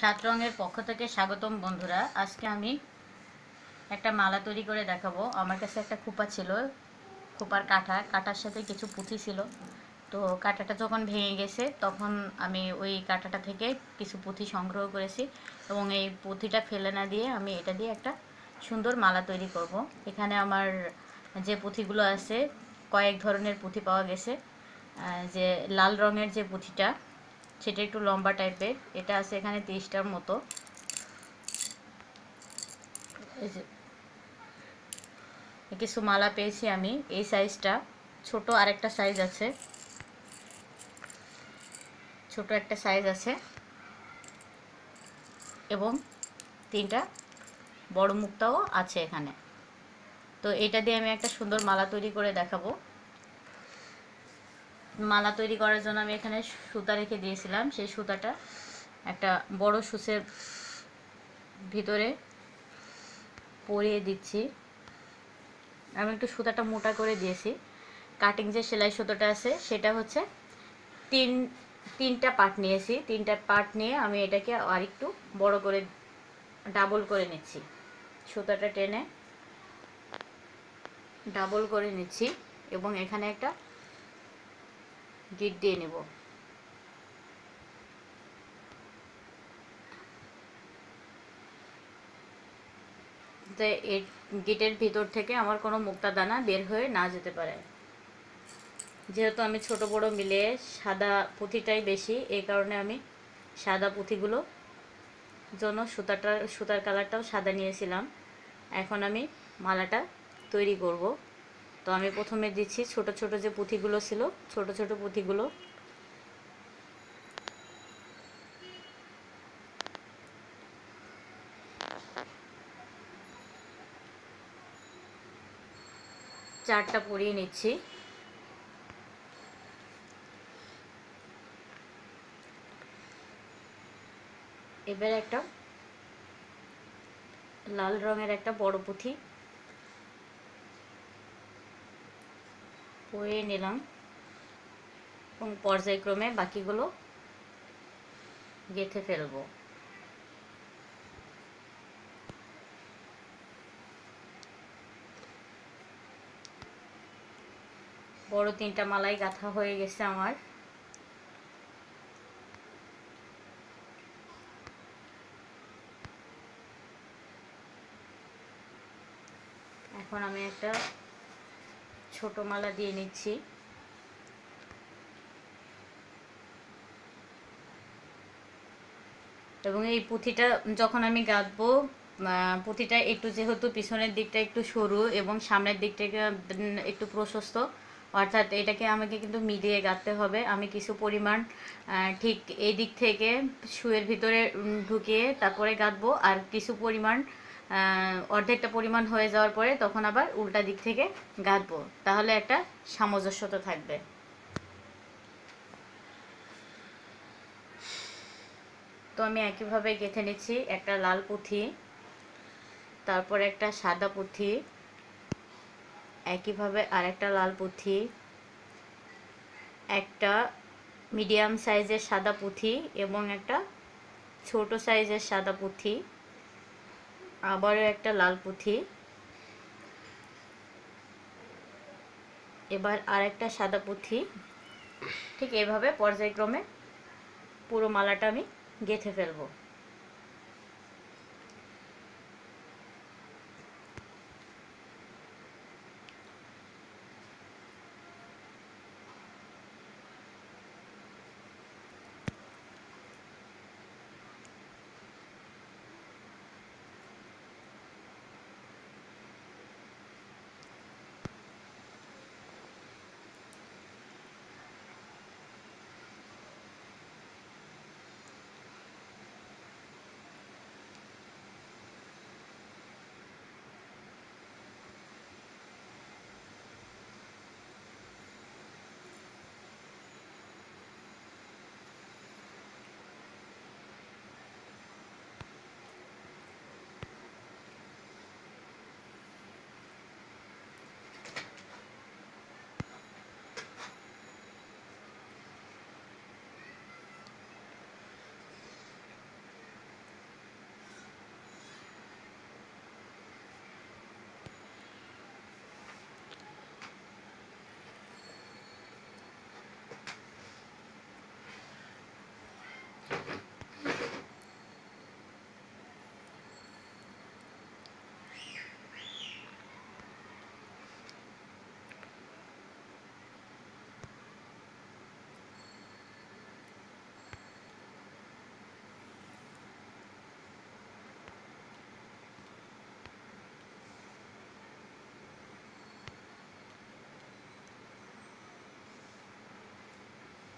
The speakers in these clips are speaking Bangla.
সাত রঙের পক্ষ থেকে স্বাগতম বন্ধুরা আজকে আমি একটা মালা তৈরি করে দেখাবো আমার কাছে একটা খোপা ছিল খোপার কাঁটা কাঁটার সাথে কিছু পুঁথি ছিল তো কাঁটাটা যখন ভেঙে গেছে তখন আমি ওই কাঁটাটা থেকে কিছু পুঁথি সংগ্রহ করেছি এবং এই পুঁথিটা ফেলে না দিয়ে আমি এটা দিয়ে একটা সুন্দর মালা তৈরি করব। এখানে আমার যে পুঁথিগুলো আছে কয়েক ধরনের পুঁথি পাওয়া গেছে যে লাল রঙের যে পুঁথিটা সেটা একটু লম্বা টাইপের এটা আছে এখানে তেইশটার মতো কিছু মালা পেয়েছি আমি এই সাইজটা ছোট আরেকটা সাইজ আছে ছোট একটা সাইজ আছে এবং তিনটা বড় মুক্তাও আছে এখানে তো এটা দিয়ে আমি একটা সুন্দর মালা তৈরি করে দেখাবো মালা তৈরি করার জন্য আমি এখানে সুতা রেখে দিয়েছিলাম সেই সুতাটা একটা বড় সুসের ভিতরে পরিয়ে দিচ্ছি আমি একটু সুতাটা মোটা করে দিয়েছি কাটিং যে সেলাই সুতোটা আছে সেটা হচ্ছে তিন তিনটা পার্ট নিয়েছি তিনটা পার্ট নিয়ে আমি এটাকে আর একটু বড় করে ডাবল করে নিচ্ছি সুতাটা টেনে ডাবল করে নিচ্ছি এবং এখানে একটা ডিট দিয়ে নেব গিটের ভিতর থেকে আমার কোনো দানা বের হয়ে না যেতে পারে যেহেতু আমি ছোট বড় মিলে সাদা পুঁথিটাই বেশি এই কারণে আমি সাদা পুঁথিগুলো জন্য সুতাটা সুতার কালারটাও সাদা নিয়েছিলাম এখন আমি মালাটা তৈরি করব তো আমি প্রথমে দিচ্ছি ছোট ছোট যে পুঁথিগুলো ছিল ছোট ছোট পুঁথিগুলো চারটা পরিয়ে নিচ্ছি এবার একটা লাল রঙের একটা বড় পুঁথি করে নিলাম এবং পর্যায়ক্রমে বাকিগুলো গেঁথে ফেলবো বড় তিনটা মালাই গাঁথা হয়ে গেছে আমার এখন আমি একটা ছোট মালা দিয়ে নিচ্ছি এবং এই পুঁথিটা যখন আমি গাঁথবো পুঁথিটা একটু যেহেতু পিছনের দিকটা একটু সরু এবং সামনের দিকটা একটু প্রশস্ত অর্থাৎ এটাকে আমাকে কিন্তু মিলিয়ে গাঁথতে হবে আমি কিছু পরিমাণ ঠিক এই দিক থেকে শুয়ের ভিতরে ঢুকিয়ে তারপরে গাঁথবো আর কিছু পরিমাণ অর্ধেকটা পরিমাণ হয়ে যাওয়ার পরে তখন আবার উল্টা দিক থেকে গাঁথবো তাহলে একটা সামঞ্জস্যতা থাকবে তো আমি একইভাবে গেঁথে নিচ্ছি একটা লাল পুঁথি তারপর একটা সাদা পুঁথি একইভাবে আর একটা লাল পুঁথি একটা মিডিয়াম সাইজের সাদা পুঁথি এবং একটা ছোট সাইজের সাদা পুঁথি আবারও একটা লাল পুঁথি এবার আর একটা সাদা পুঁথি ঠিক এভাবে পর্যায়ক্রমে পুরো মালাটা আমি গেঁথে ফেলবো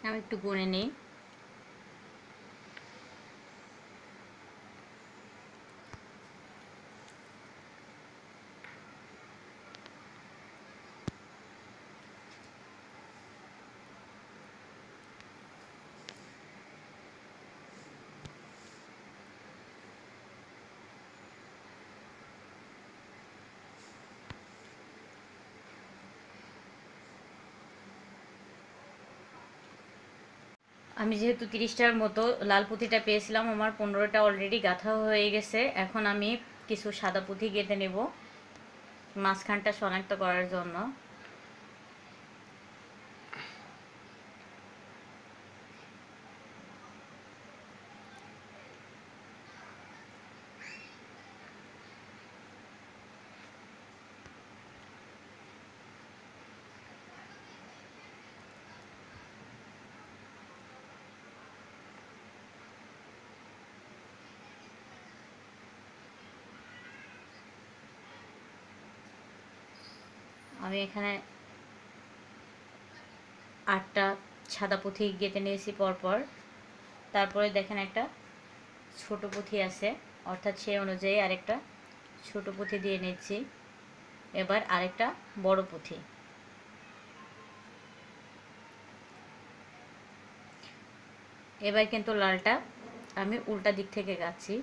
আমি একটু গুনে নিই আমি যেহেতু তিরিশটার মতো লাল পুঁথিটা পেয়েছিলাম আমার পনেরোটা অলরেডি গাঁথা হয়ে গেছে এখন আমি কিছু সাদা পুঁথি গেঁথে নেব মাঝখানটা শনাক্ত করার জন্য আমি এখানে আটটা সাদা পুঁথি গেঁথে নিয়েছি পরপর তারপরে দেখেন একটা ছোট পুঁথি আছে অর্থাৎ সে অনুযায়ী আরেকটা ছোট পুঁথি দিয়ে নিচ্ছি এবার আরেকটা বড় পুঁথি এবার কিন্তু লালটা আমি উল্টা দিক থেকে গাচ্ছি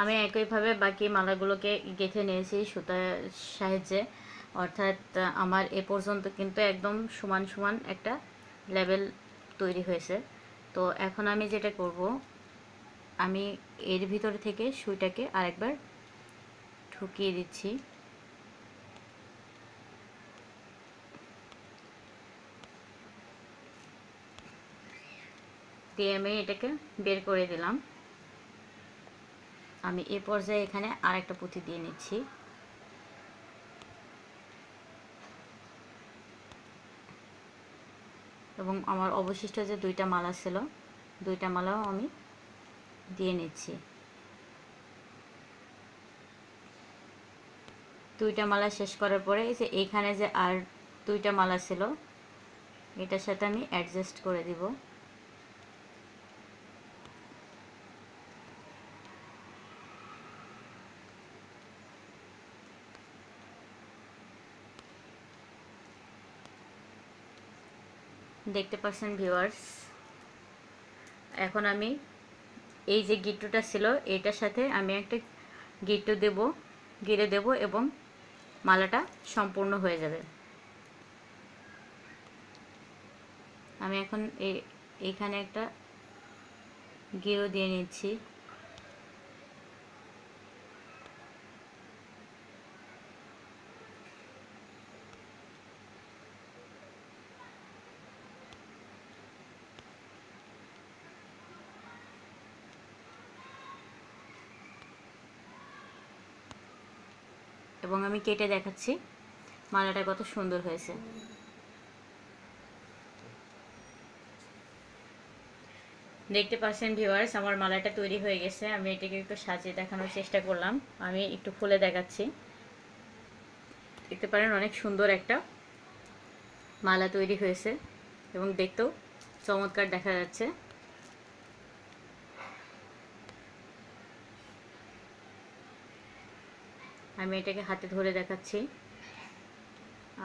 আমি একইভাবে বাকি মালাগুলোকে গেঁথে নিয়েছি সুতার সাহায্যে অর্থাৎ আমার এ পর্যন্ত কিন্তু একদম সমান সমান একটা লেভেল তৈরি হয়েছে তো এখন আমি যেটা করব আমি এর ভিতরে থেকে সুইটাকে আরেকবার ঢুকিয়ে দিচ্ছি দিয়ে আমি এটাকে বের করে দিলাম আমি এ পর্যায়ে এখানে আরেকটা পুঁতি দিয়ে নিচ্ছি এবং আমার অবশিষ্ট যে দুইটা মালা ছিল দুইটা মালাও আমি দিয়ে নিচ্ছি দুইটা মালা শেষ করার পরে এই যে এখানে যে আর দুইটা মালা ছিল এটার সাথে আমি অ্যাডজাস্ট করে দিব দেখতে পাচ্ছেন ভিউয়ার্স এখন আমি এই যে গিট্টুটা ছিল এটার সাথে আমি একটা গিট্টু দেব গিরে দেব এবং মালাটা সম্পূর্ণ হয়ে যাবে আমি এখন এখানে একটা গিরো দিয়ে নিচ্ছি এবং আমি কেটে দেখাচ্ছি মালাটা কত সুন্দর হয়েছে দেখতে পাচ্ছেন ভিওয়ার্স আমার মালাটা তৈরি হয়ে গেছে আমি এটাকে একটু সাজিয়ে দেখানোর চেষ্টা করলাম আমি একটু খুলে দেখাচ্ছি দেখতে পারেন অনেক সুন্দর একটা মালা তৈরি হয়েছে এবং দেখতেও চমৎকার দেখা যাচ্ছে আমি এটাকে হাতে ধরে দেখাচ্ছি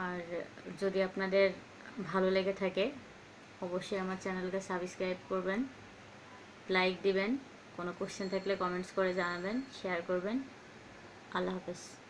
আর যদি আপনাদের ভালো লেগে থাকে অবশ্যই আমার চ্যানেলকে সাবস্ক্রাইব করবেন লাইক দিবেন কোনো কোশ্চেন থাকলে কমেন্টস করে জানাবেন শেয়ার করবেন আল্লাহ হাফেজ